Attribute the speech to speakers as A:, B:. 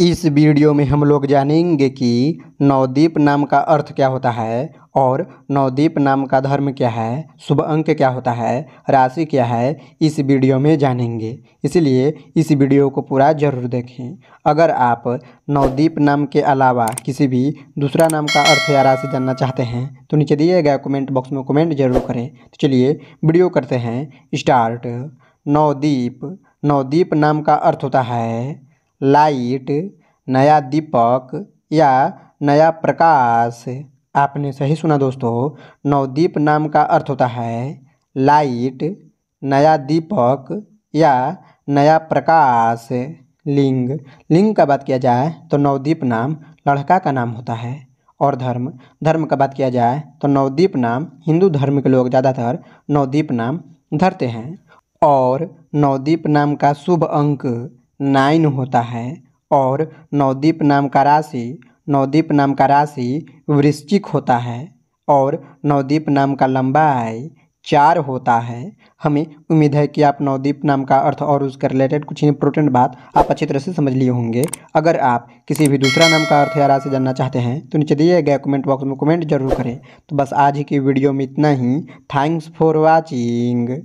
A: इस वीडियो में हम लोग जानेंगे कि नवदीप नाम का अर्थ क्या होता है और नवदीप नाम का धर्म क्या है शुभ अंक क्या होता है राशि क्या है इस वीडियो में जानेंगे इसलिए इस वीडियो को पूरा जरूर देखें अगर आप नवदीप नाम के अलावा किसी भी दूसरा नाम का अर्थ या राशि जानना चाहते हैं तो नीचे दिए गए कमेंट बॉक्स में कमेंट जरूर करें तो चलिए वीडियो करते हैं स्टार्ट नवदीप नवदीप नाम का अर्थ होता है लाइट नया दीपक या नया प्रकाश आपने सही सुना दोस्तों नवदीप नाम का अर्थ होता है लाइट नया दीपक या नया प्रकाश लिंग लिंग का बात किया जाए तो नवदीप नाम लड़का का नाम होता है और धर्म धर्म का बात किया जाए तो नवदीप नाम हिंदू धर्म के लोग ज़्यादातर नवदीप नाम धरते हैं और नवदीप नाम का शुभ अंक नाइन होता है और नवदीप नाम का राशि नवदीप नाम का राशि वृश्चिक होता है और नवदीप नाम का लंबाई चार होता है हमें उम्मीद है कि आप नवदीप नाम का अर्थ और उसके रिलेटेड कुछ इंपॉर्टेंट बात आप अच्छी तरह से समझ लिए होंगे अगर आप किसी भी दूसरा नाम का अर्थ या राशि जानना चाहते हैं तो नीचे दिए गए कमेंट बॉक्स में कमेंट जरूर करें तो बस आज ही की वीडियो में इतना ही थैंक्स फॉर वॉचिंग